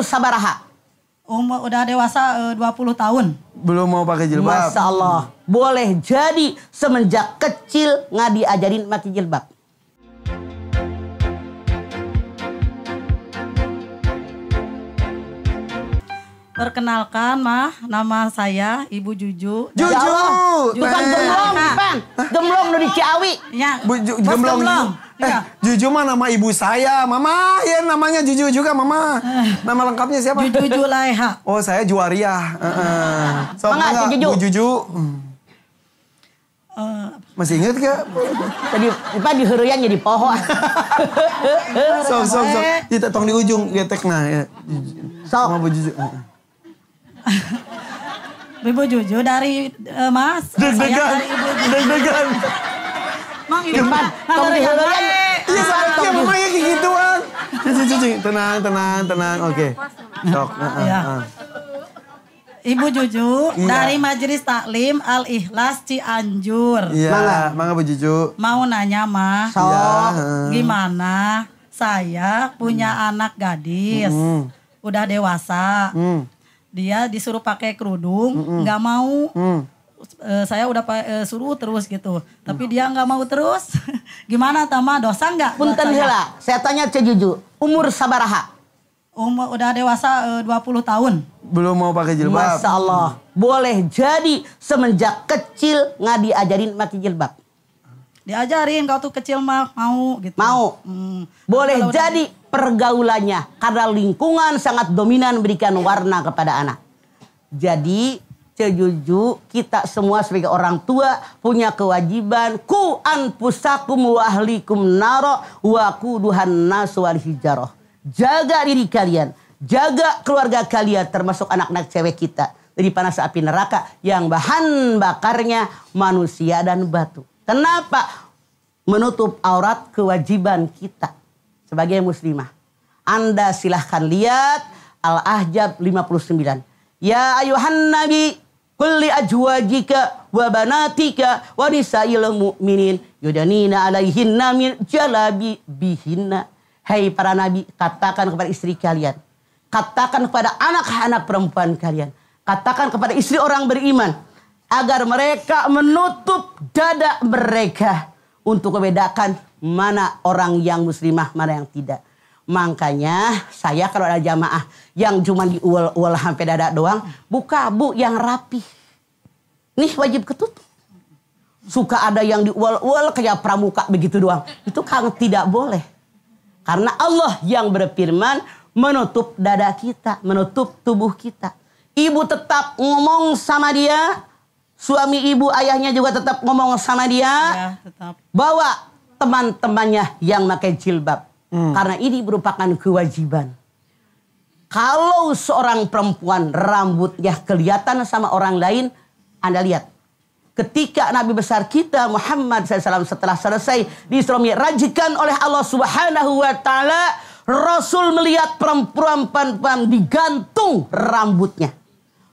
bersabaraha? Umur udah dewasa eh, uh, 20 tahun. Belum mau pakai jilbab. Masya Allah. Boleh jadi semenjak kecil nggak diajarin pakai jilbab. Perkenalkan mah nama saya Ibu Juju. Juju. Ya bukan gemblong, bukan. Gemlong dari Ciawi. Ya. Bu, ju, gemblong. Eh, iya. Juju mah nama ibu saya. Mama, ya namanya Juju juga Mama. Eh. Nama lengkapnya siapa? Juju Julaiha. Oh, saya juwaria Uh, uh. So, Mangga, Juju. Bu Juju. Uh, hmm. eh. Masih inget gak? Tadi di diheruyan jadi pohon. sok, sok, sok. Eh. Kita tong di ujung, ya tekna. Ya. Sok. Mama Bu Juju. Ibu Juju dari uh, Mas. Deg-degan. Deg-degan. Mang, ibu. Depan. di diheruyan. Iya ya, pokoknya kayak gituan. Cuci iya, cuci iya, tenang tenang tenang oke. Sok. Ah, ah, ah. Ibu Juju iya. dari Majelis Taklim Al Ikhlas Cianjur. Iya. Mangga, mangga Bu Juju. Mau nanya mah, so, iya. gimana saya punya hmm. anak gadis, hmm. udah dewasa, hmm. dia disuruh pakai kerudung, hmm. nggak hmm. mau. Hmm Eh, saya udah eh, suruh terus gitu tapi hmm. dia nggak mau terus gimana tama dosa nggak punten hela saya tanya cejuju umur sabaraha umur udah dewasa eh, uh, 20 tahun belum mau pakai jilbab Masya Allah boleh jadi semenjak kecil nggak diajarin pakai jilbab diajarin kau tuh kecil mah mau gitu mau hmm. boleh Kalau jadi udah... pergaulannya karena lingkungan sangat dominan berikan warna kepada anak jadi Setuju kita semua sebagai orang tua punya kewajiban ku anfusakum wa ahlikum naro wa kuduhan nas wal hijaroh. Jaga diri kalian, jaga keluarga kalian termasuk anak-anak cewek kita dari panas api neraka yang bahan bakarnya manusia dan batu. Kenapa menutup aurat kewajiban kita sebagai muslimah? Anda silahkan lihat Al-Ahzab 59. Ya ayuhan nabi kulli ajwajika wa banatika wa nisa'il mu'minin yudanina alaihinna min jalabi bihinna. Hai hey para nabi, katakan kepada istri kalian. Katakan kepada anak-anak perempuan kalian. Katakan kepada istri orang beriman. Agar mereka menutup dada mereka. Untuk membedakan mana orang yang muslimah, mana yang tidak. Makanya saya kalau ada jamaah yang cuma diuel-uel sampai dada doang, buka bu yang rapi. Nih wajib ketutup. Suka ada yang diuel-uel kayak pramuka begitu doang. Itu kan tidak boleh. Karena Allah yang berfirman menutup dada kita, menutup tubuh kita. Ibu tetap ngomong sama dia, suami ibu ayahnya juga tetap ngomong sama dia. Ya, tetap. Bawa teman-temannya yang pakai jilbab Hmm. Karena ini merupakan kewajiban. Kalau seorang perempuan rambutnya kelihatan sama orang lain, Anda lihat. Ketika Nabi besar kita Muhammad SAW setelah selesai Isra rajikan oleh Allah Subhanahu wa taala, Rasul melihat perempuan-perempuan digantung rambutnya.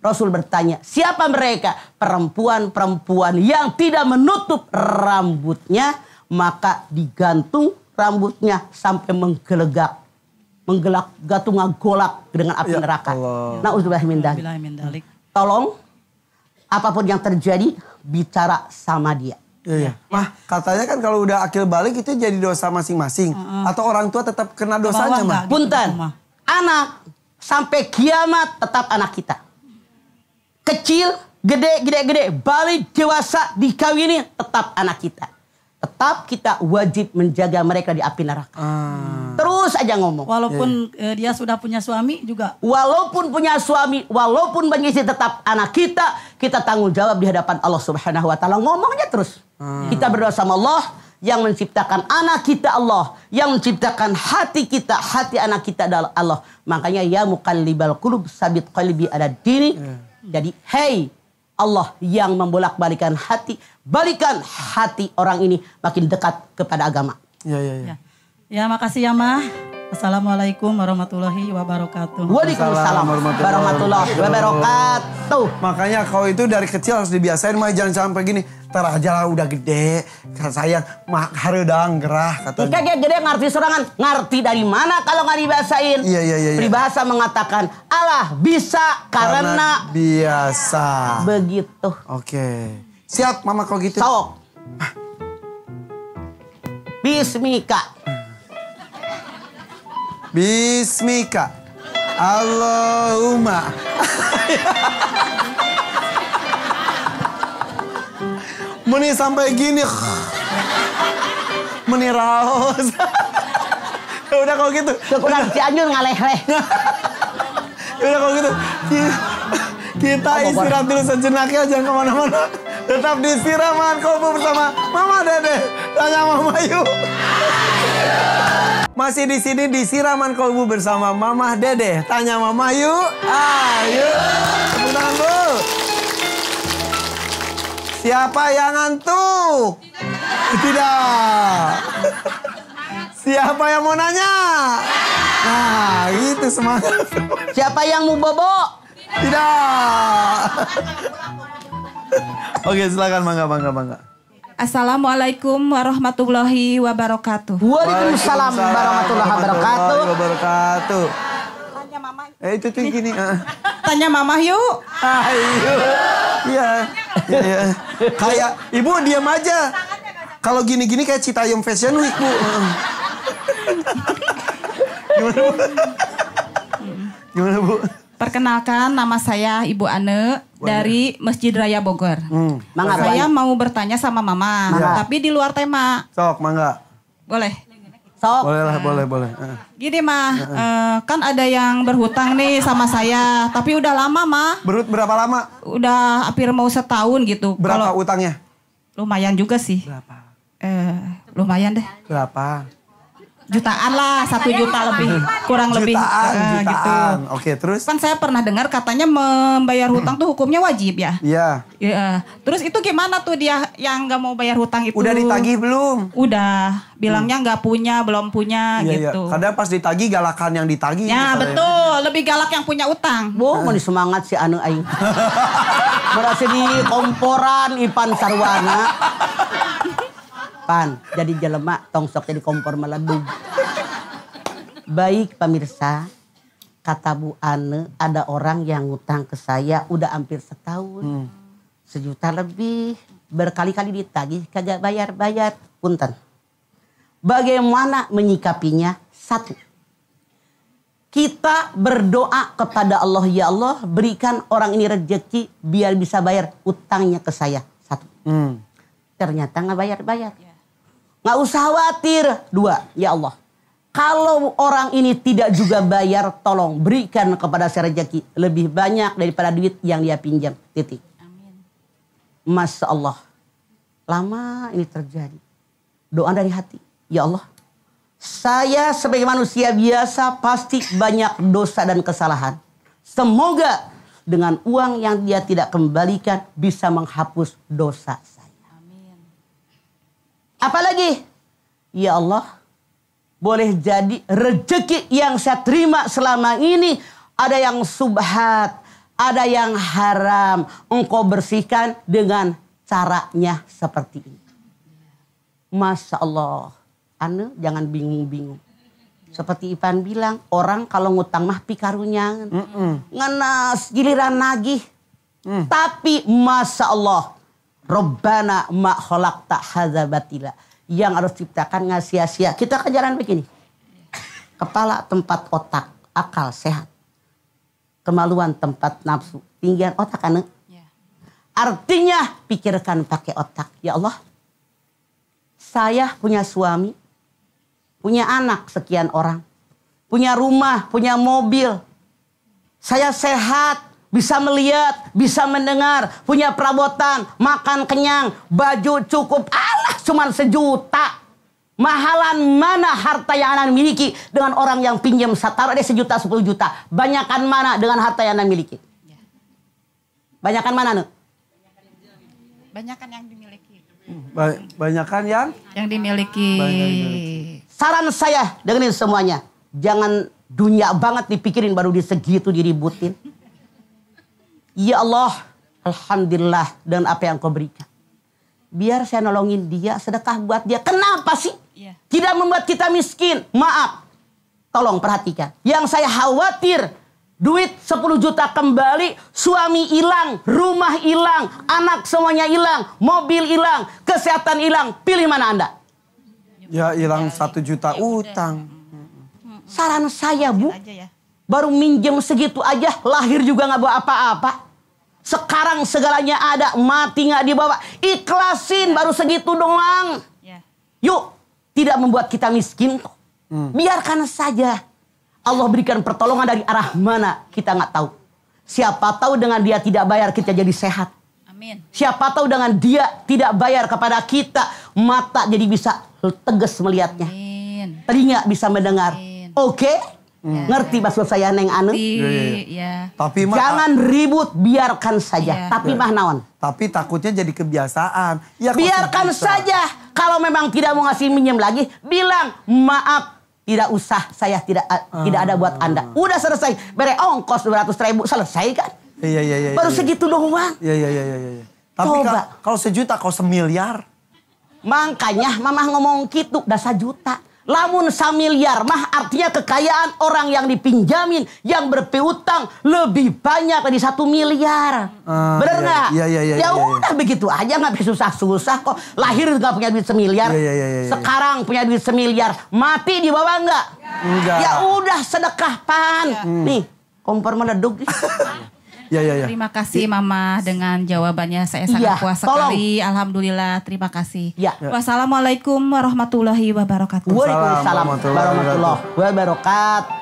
Rasul bertanya, siapa mereka? Perempuan-perempuan yang tidak menutup rambutnya, maka digantung rambutnya sampai menggelegak menggelak gatunga golak dengan api ya, neraka. Nah, Tolong apapun yang terjadi bicara sama dia. Iya, iya. Ya. Mah katanya kan kalau udah akil balik itu jadi dosa masing-masing. Uh, uh. Atau orang tua tetap kena dosanya mah. Gitu, Punten. anak sampai kiamat tetap anak kita. Kecil, gede, gede, gede. Balik dewasa, dikawini tetap anak kita tetap kita wajib menjaga mereka di api neraka. Hmm. Terus aja ngomong. Walaupun yeah. Iya. eh, dia sudah punya suami juga. Walaupun punya suami, walaupun mengisi tetap anak kita, kita tanggung jawab di hadapan Allah Subhanahu wa taala. Ngomongnya terus. Hmm. Kita berdoa sama Allah yang menciptakan anak kita Allah, yang menciptakan hati kita, hati anak kita adalah Allah. Makanya ya mukallibal qulub sabit qalbi ala dini. Yeah. Jadi hey Allah yang membolak-balikan hati. Balikan hati orang ini makin dekat kepada agama. Ya, ya, ya. Ya, ya makasih ya, Ma. Assalamualaikum warahmatullahi wabarakatuh. Waalaikumsalam warahmatullahi wabarakatuh. Makanya kau itu dari kecil harus dibiasain mah jangan sampai gini ntar aja lah udah gede. Sayang, mak hareudang gerah katanya. Ika dia gede ngerti serangan. Ngerti dari mana kalau nggak dibahasain? Iya, iya, iya. Pribahasa iya. mengatakan Allah bisa karena, karena biasa. Begitu. Oke. Okay. Siap mama kalau gitu. Sok. Bismika. Bismika. Allahumma. Meni sampai gini. Meni raus. udah kalau gitu. Syukuran Cianjur ngaleh-leh. ya udah kalau gitu. Kita istirahat dulu sejenak ya, jangan kemana-mana. Tetap di siraman kopi bersama Mama Dede. Tanya Mama Yu. Masih di sini di siraman kolbu bersama Mama Dede. Tanya Mama Yu. Ayo. Tepuk tangan, Bu. Siapa yang ngantuk? Tidak. Siapa yang mau nanya? Nah, gitu semangat. Siapa yang mau bobo? Tidak. Oke, silakan mangga mangga mangga. Assalamualaikum warahmatullahi wabarakatuh. Waalaikumsalam warahmatullahi wabarakatuh. wabarakatuh. Tanya mama. Eh itu tinggi nih. Ah. Tanya mama yuk. Ayo. Ah, iya. Iya. iya. Iya. Kayak Ibu diam aja. Kalau gini-gini kayak Citayam Fashion Week, Bu. Gimana, Bu? Gimana, Bu? Perkenalkan nama saya Ibu Ane dari Masjid Raya Bogor. Hmm. Mangga, saya mau bertanya sama Mama, mangga. tapi di luar tema. Sok, mangga. Boleh. Sok. Boleh lah, nah. boleh, boleh. Gini mah, uh, eh, kan ada yang berhutang nih sama saya, tapi udah lama mah. Berut berapa lama? Udah hampir mau setahun gitu. Berapa Kalo, utangnya? Lumayan juga sih. Berapa? Eh, lumayan deh. Berapa? jutaan lah satu juta lebih ya? kurang jutaan, lebih jutaan, uh, gitu. Oke okay, terus? Kan saya pernah dengar katanya membayar hutang tuh hukumnya wajib ya? Iya. Yeah. Iya, yeah. Terus itu gimana tuh dia yang nggak mau bayar hutang itu? Udah ditagih belum? Udah. Bilangnya nggak hmm. punya, belum punya yeah, iya. gitu. Yeah. Kadang pas ditagih galakan yang ditagih. Ya gitu yeah, betul. Ya. Lebih galak yang punya utang. uh. Eh. mau semangat si Anu Aing. Merasa di komporan Ipan Sarwana. harapan jadi tong tongsok jadi kompor meleduk. Baik pemirsa, kata Bu Ane ada orang yang ngutang ke saya udah hampir setahun. Hmm. Sejuta lebih, berkali-kali ditagih kagak bayar-bayar. Punten. Bagaimana menyikapinya? Satu. Kita berdoa kepada Allah, ya Allah berikan orang ini rejeki biar bisa bayar utangnya ke saya. Satu. Hmm. Ternyata nggak bayar-bayar. Ya. Nggak usah khawatir. Dua, ya Allah. Kalau orang ini tidak juga bayar, tolong berikan kepada saya rezeki lebih banyak daripada duit yang dia pinjam. Titik. Amin. Masya Allah. Lama ini terjadi. Doa dari hati. Ya Allah, saya sebagai manusia biasa pasti banyak dosa dan kesalahan. Semoga dengan uang yang dia tidak kembalikan bisa menghapus dosa saya. Apalagi? Ya Allah, boleh jadi rejeki yang saya terima selama ini ada yang subhat, ada yang haram. Engkau bersihkan dengan caranya seperti ini. Masya Allah. Ane jangan bingung-bingung. Seperti Ipan bilang, orang kalau ngutang mah pikarunya. Mm -mm. giliran nagih. Mm. Tapi Masya Allah Robbana ma kholak tak hazabatila. Yang harus ciptakan nggak sia-sia. Kita kejaran jalan begini. Kepala tempat otak, akal sehat. Kemaluan tempat nafsu, tinggian otak kan? Eh? Ya. Artinya pikirkan pakai otak. Ya Allah, saya punya suami, punya anak sekian orang, punya rumah, punya mobil. Saya sehat, bisa melihat, bisa mendengar, punya perabotan, makan kenyang, baju cukup, Allah cuma sejuta. Mahalan mana harta yang anak miliki dengan orang yang pinjam satu ada sejuta sepuluh juta. banyakkan mana dengan harta yang anak miliki? Ya. Banyakkan mana nu? Banyakan yang dimiliki. Ba banyakan yang? Yang dimiliki. Saran saya dengerin semuanya. Jangan dunia banget dipikirin baru di segitu diributin. Ya Allah, Alhamdulillah dengan apa yang kau berikan. Biar saya nolongin dia, sedekah buat dia. Kenapa sih? Yeah. Tidak membuat kita miskin. Maaf, tolong perhatikan. Yang saya khawatir, duit 10 juta kembali, suami hilang, rumah hilang, anak semuanya hilang, mobil hilang, kesehatan hilang. Pilih mana Anda? Ya hilang satu juta utang. Saran saya, Bu. Baru minjem segitu aja, lahir juga gak bawa apa-apa. Sekarang segalanya ada, mati nggak dibawa. Ikhlasin baru segitu doang. Ya. Yuk, tidak membuat kita miskin. Hmm. Biarkan saja. Allah berikan pertolongan dari arah mana kita gak tahu. Siapa tahu dengan dia tidak bayar kita jadi sehat. Amin. Siapa tahu dengan dia tidak bayar kepada kita mata jadi bisa tegas melihatnya. Amin. Telinga bisa mendengar. Oke? Okay? Ya. Ngerti maksud saya neng anu? Iya. iya, iya. Ya. Tapi jangan ribut, biarkan saja. Iya. Tapi mah naon? Tapi takutnya jadi kebiasaan. Ya, biarkan saja. Kalau memang tidak mau ngasih minjem lagi, bilang maaf tidak usah saya tidak uh, tidak ada buat anda ah. udah selesai bere ongkos dua ribu selesai kan iya iya iya baru iya, segitu doang iya iya iya iya tapi kalau sejuta kalau semiliar makanya mamah ngomong gitu dasar juta. Lamun samiliar mah artinya kekayaan orang yang dipinjamin, yang berpiutang lebih banyak dari satu miliar. Uh, ah, Bener iya, nggak? Iya, iya, iya, ya iya, iya. udah begitu aja nggak susah-susah kok. Lahir nggak punya duit semiliar. Iya, iya, iya, Sekarang punya duit semiliar, mati di bawah nggak? Enggak. Ya udah sedekah pan. Hmm. Nih, kompor meleduk. Ya, ya, ya. Terima kasih Mama dengan jawabannya. Saya sangat ya, puas sekali. Tolong. Alhamdulillah. Terima kasih. Ya. Wassalamualaikum warahmatullahi wabarakatuh. Waalaikumsalam warahmatullahi wabarakatuh.